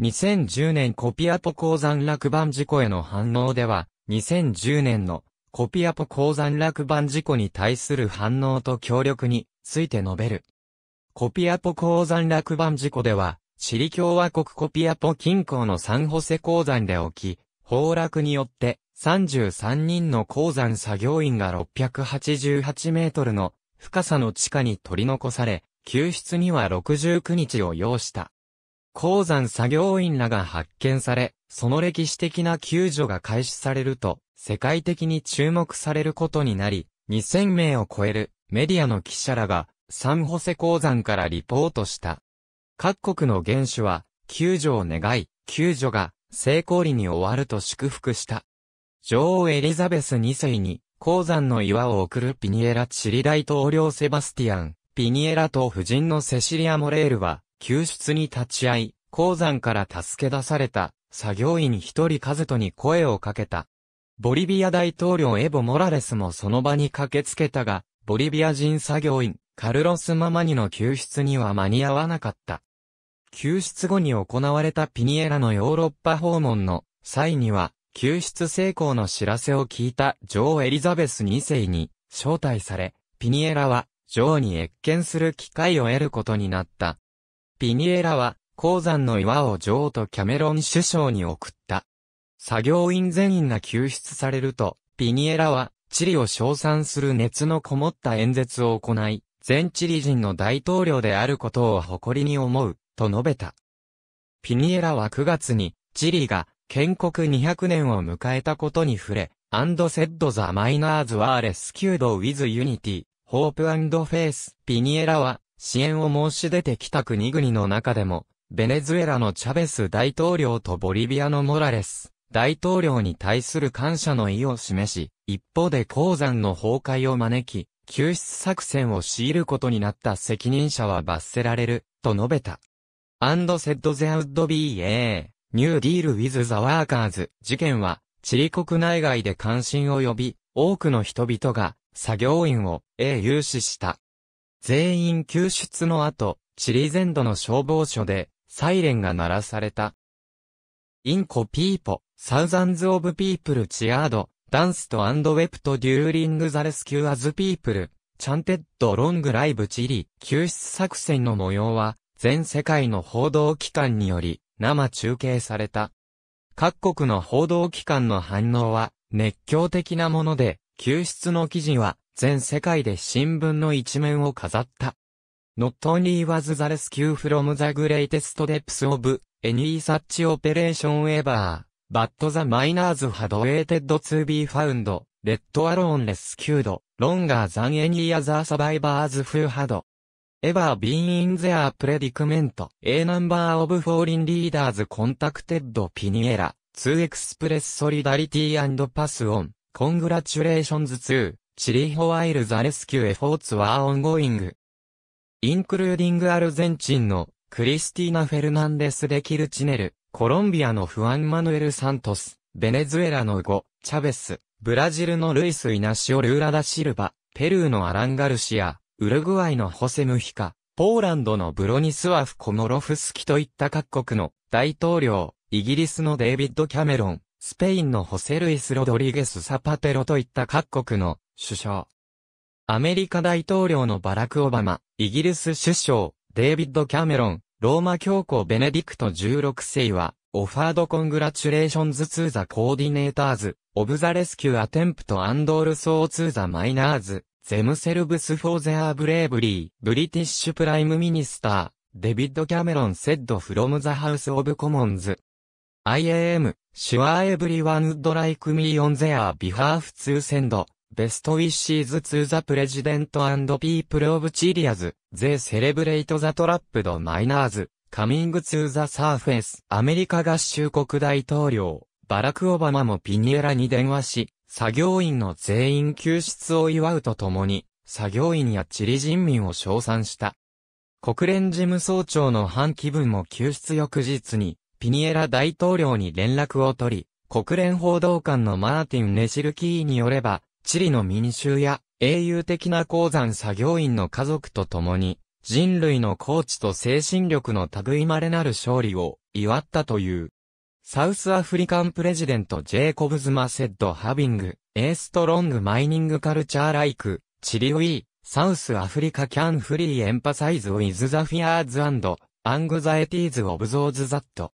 2010年コピアポ鉱山落盤事故への反応では、2010年のコピアポ鉱山落盤事故に対する反応と協力について述べる。コピアポ鉱山落盤事故では、チリ共和国コピアポ近郊のサンホセ鉱山で起き、崩落によって33人の鉱山作業員が688メートルの深さの地下に取り残され、救出には69日を要した。鉱山作業員らが発見され、その歴史的な救助が開始されると、世界的に注目されることになり、2000名を超えるメディアの記者らが、サンホセ鉱山からリポートした。各国の元首は、救助を願い、救助が成功裏に終わると祝福した。女王エリザベス2世に、鉱山の岩を送るピニエラ・チリ大統領セバスティアン、ピニエラと夫人のセシリア・モレールは、救出に立ち会い、鉱山から助け出された作業員一人カズトに声をかけた。ボリビア大統領エボ・モラレスもその場に駆けつけたが、ボリビア人作業員、カルロス・ママニの救出には間に合わなかった。救出後に行われたピニエラのヨーロッパ訪問の際には、救出成功の知らせを聞いた女王エリザベス2世に招待され、ピニエラは女王に越見する機会を得ることになった。ピニエラは、鉱山の岩を女王とキャメロン首相に送った。作業員全員が救出されると、ピニエラは、チリを称賛する熱のこもった演説を行い、全チリ人の大統領であることを誇りに思う、と述べた。ピニエラは9月に、チリが建国200年を迎えたことに触れ、アンドセッドザ・マイナーズ・ワーレス・キュード・ウィズ・ユニティ、ホープ・アンド・フェイス。ピニエラは、支援を申し出てきた国々の中でも、ベネズエラのチャベス大統領とボリビアのモラレス大統領に対する感謝の意を示し、一方で鉱山の崩壊を招き、救出作戦を強いることになった責任者は罰せられる、と述べた。and said there would be a new deal with the workers 事件は、チリ国内外で関心を呼び、多くの人々が作業員を英融資した。全員救出の後、チリ全土の消防署で、サイレンが鳴らされた。インコピーポ、サウザンズオブピープルチアード、ダンスとアンドウェプトデューリングザレスキュアズピープル、チャンテッドロングライブチリ、救出作戦の模様は、全世界の報道機関により、生中継された。各国の報道機関の反応は、熱狂的なもので、救出の記事は、全世界で新聞の一面を飾った。Not only was the rescue from the greatest depths of any such operation ever, but the miners had waited to be found, let alone rescued, longer than any other survivors who had ever been in their predicament. A number of foreign leaders contacted Piniera to express solidarity and pass on. Congratulations to チリホワイルザレスキュ h e r e s c u オンゴ f イング。インクルーディング・アルゼンチンのクリスティーナ・フェルナンデス・デ・キルチネル、コロンビアのフアン・マヌエル・サントス、ベネズエラのゴ、チャベス、ブラジルのルイス・イナシオ・ルーラ・ダ・シルバ、ペルーのアラン・ガルシア、ウルグアイのホセ・ムヒカ、ポーランドのブロニスワフ・コモロフスキといった各国の大統領、イギリスのデイビッド・キャメロン、スペインのホセ・ルイス・ロドリゲス・サパテロといった各国の首相。アメリカ大統領のバラク・オバマ、イギリス首相、デイビッド・キャメロン、ローマ教皇ベネディクト16世は、オファード・コングラチュレーションズ・ツーザ・コーディネーターズ、オブ・ザ・レスキュー・アテンプト・アンドール・ソー・ツーザ・マイナーズ、ゼムセルブス・フォーゼア・ブレーブリー、ブリティッシュ・プライム・ミニスター、デビッド・キャメロン・セッド・フロム・ザ・ハウス・オブ・コモンズ。IAM, シュア・ e everyone would like me on their ベストウィッシーズ・ツー・ザ・プレジデント・ピープ e ーブチリアズゼ o p l e レ f c h ト・ l e as they c e l e b r a t ー・ the t アメリカ合衆国大統領バラク・オバマもピニエラに電話し作業員の全員救出を祝うとともに作業員やチリ人民を称賛した。国連事務総長の反気分も救出翌日に、ピニエラ大統領に連絡を取り、国連報道官のマーティン・ネシルキーによれば、チリの民衆や英雄的な鉱山作業員の家族と共に、人類の高知と精神力の類まれなる勝利を祝ったという。サウスアフリカンプレジデントジェイコブズ・マセッド・ハビング、エーストロング・マイニング・カルチャー・ライク、チリウィー、サウスアフリカ・キャン・フリー・エンパサイズ・ウィズ・ザ・フィアーズ・アンド、アングザエティーズ・オブ・ゾーズ・ザット。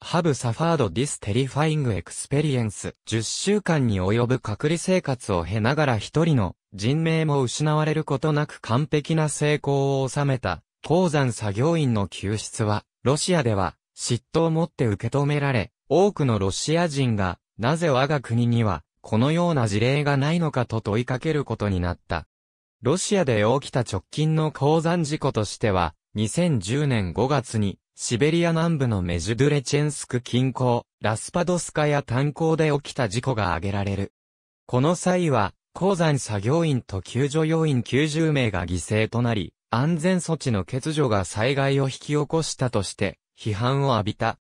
ハブ・サファード・ディス・テリファイング・エクスペリエンス。10週間に及ぶ隔離生活を経ながら一人の人命も失われることなく完璧な成功を収めた鉱山作業員の救出はロシアでは嫉妬をもって受け止められ多くのロシア人がなぜ我が国にはこのような事例がないのかと問いかけることになった。ロシアで起きた直近の鉱山事故としては、2010年5月にシベリア南部のメジュドゥレチェンスク近郊、ラスパドスカや炭鉱で起きた事故が挙げられる。この際は、鉱山作業員と救助要員90名が犠牲となり、安全措置の欠如が災害を引き起こしたとして、批判を浴びた。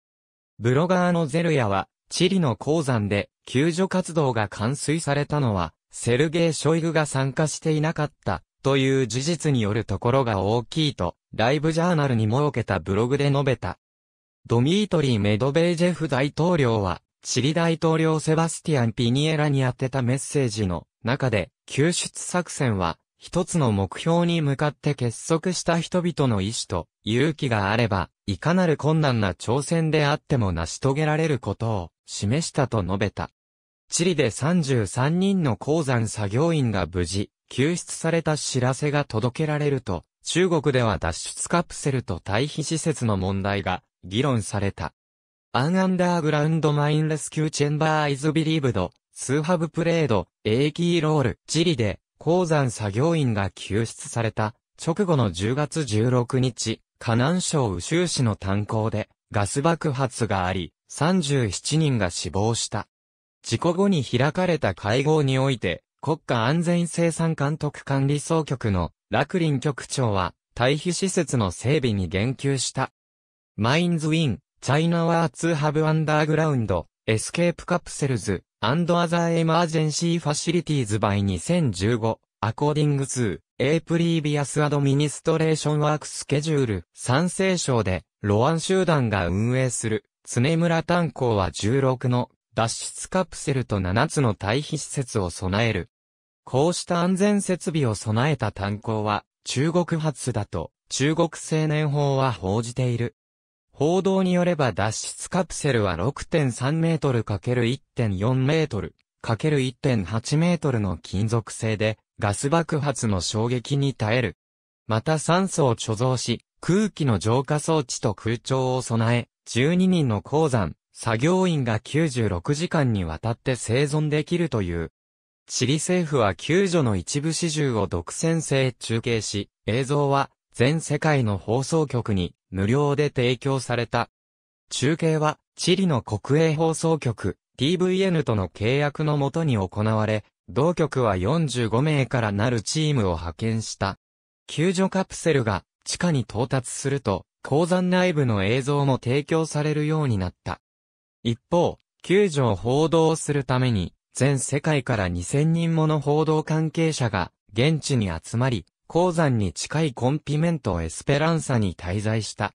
ブロガーのゼルヤは、チリの鉱山で救助活動が完遂されたのは、セルゲイ・ショイグが参加していなかったという事実によるところが大きいと、ライブジャーナルに設けたブログで述べた。ドミートリー・メドベージェフ大統領は、チリ大統領セバスティアン・ピニエラに宛てたメッセージの中で、救出作戦は、一つの目標に向かって結束した人々の意志と勇気があれば、いかなる困難な挑戦であっても成し遂げられることを示したと述べた。チリで33人の鉱山作業員が無事、救出された知らせが届けられると、中国では脱出カプセルと退避施設の問題が議論された。アンアンダーグラウンドマインレスキューチェンバーイズビリーブド、スーハブプレード、エイキーロール、チリで、鉱山作業員が救出された、直後の10月16日、河南省宇州市の炭鉱で、ガス爆発があり、37人が死亡した。事故後に開かれた会合において、国家安全生産監督管理総局の楽林局長は、退避施設の整備に言及した。マインズ・ウィン、チャイナ・ワーツ・ハブ・アンダーグラウンド、エスケープ・カプセルズ、アンド・アザー・エマージェンシー・ファシリティーズ・バイ2015、アコーディングツー、エイプリービアス・アドミニストレーション・ワーク・スケジュール、賛成省で、ロアン集団が運営する、常村炭鉱は16の脱出カプセルと7つの退避施設を備えるこうした安全設備を備えた炭鉱は、中国発だと、中国青年法は報じている。報道によれば脱出カプセルは6.3メートル ×1.4 メートル ×1.8 メートルの金属製で、ガス爆発の衝撃に耐える。また酸素を貯蔵し、空気の浄化装置と空調を備え、12人の鉱山、作業員が96時間にわたって生存できるというチリ政府は救助の一部始終を独占制中継し、映像は全世界の放送局に無料で提供された。中継はチリの国営放送局 TVN との契約のもとに行われ、同局は45名からなるチームを派遣した。救助カプセルが地下に到達すると、鉱山内部の映像も提供されるようになった。一方、救助を報道するために、全世界から2000人もの報道関係者が現地に集まり、鉱山に近いコンピメントエスペランサに滞在した。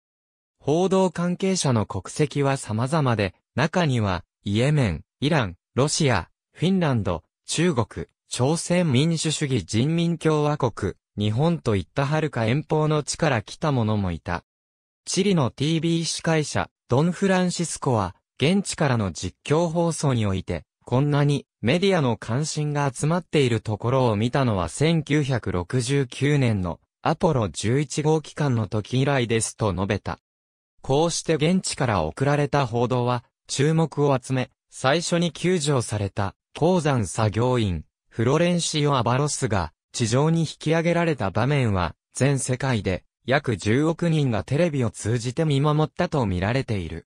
報道関係者の国籍は様々で、中には、イエメン、イラン、ロシア、フィンランド、中国、朝鮮民主主義人民共和国、日本といった遥か遠方の地から来た者もいた。チリの TV 司会者、ドン・フランシスコは、現地からの実況放送において、こんなにメディアの関心が集まっているところを見たのは1969年のアポロ11号機関の時以来ですと述べた。こうして現地から送られた報道は注目を集め、最初に救助された鉱山作業員フロレンシオ・アバロスが地上に引き上げられた場面は全世界で約10億人がテレビを通じて見守ったと見られている。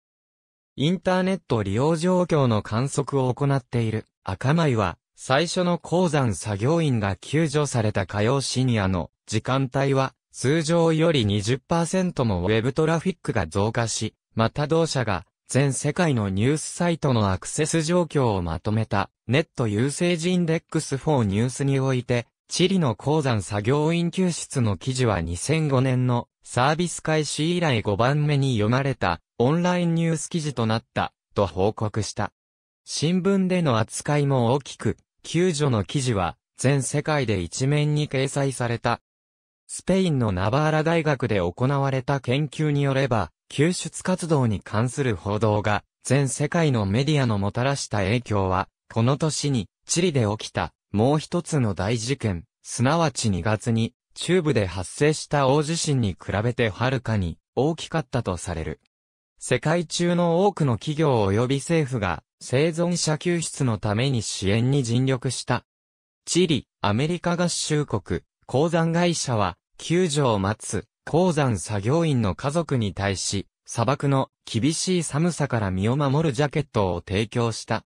インターネット利用状況の観測を行っている。赤舞は、最初の鉱山作業員が救助された火曜深夜の時間帯は、通常より20%もウェブトラフィックが増加し、また同社が全世界のニュースサイトのアクセス状況をまとめたネット優勢インデックス4ニュースにおいて、チリの鉱山作業員救出の記事は2005年のサービス開始以来5番目に読まれたオンラインニュース記事となったと報告した。新聞での扱いも大きく、救助の記事は全世界で一面に掲載された。スペインのナバーラ大学で行われた研究によれば、救出活動に関する報道が全世界のメディアのもたらした影響は、この年にチリで起きたもう一つの大事件、すなわち2月に中部で発生した大地震に比べてはるかに大きかったとされる。世界中の多くの企業及び政府が生存者救出のために支援に尽力した。チリ、アメリカ合衆国、鉱山会社は、救助を待つ、鉱山作業員の家族に対し、砂漠の厳しい寒さから身を守るジャケットを提供した。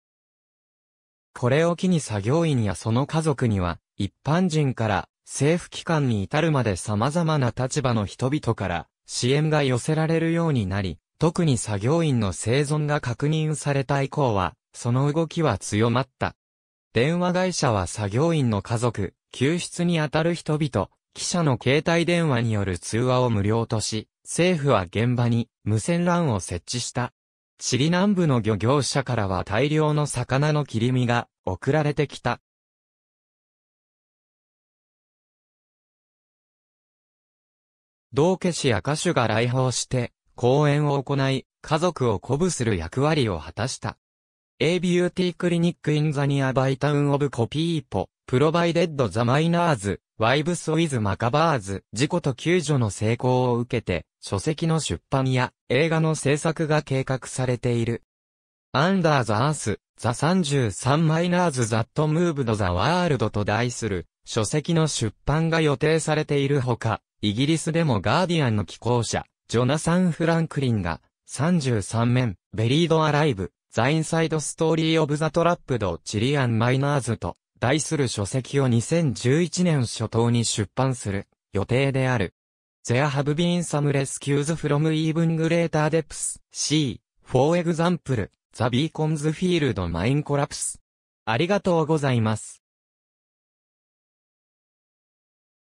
これを機に作業員やその家族には、一般人から政府機関に至るまで様々な立場の人々から支援が寄せられるようになり、特に作業員の生存が確認された以降は、その動きは強まった。電話会社は作業員の家族、救出に当たる人々、記者の携帯電話による通話を無料とし、政府は現場に無線 LAN を設置した。チリ南部の漁業者からは大量の魚の切り身が送られてきた。道化師や歌手が来訪して、講演を行い、家族を鼓舞する役割を果たした。A Beauty Clinic in the nearby town of Copipo, provided the miners, wives with m a c a b a r s 事故と救助の成功を受けて、書籍の出版や映画の制作が計画されている。Under the Earth, the 33 Miners that Moved the World と題する書籍の出版が予定されているほか、イギリスでもガーディアンの寄稿者、ジョナサン・フランクリンが、33面、ベリード・アライブ、ザ・インサイド・ストーリー・オブ・ザ・トラップド・チリアン・マイナーズと、題する書籍を2011年初頭に出版する予定である。There have been some rescues from even greater depths. C. For example, the beacons field mine collapse. ありがとうございます。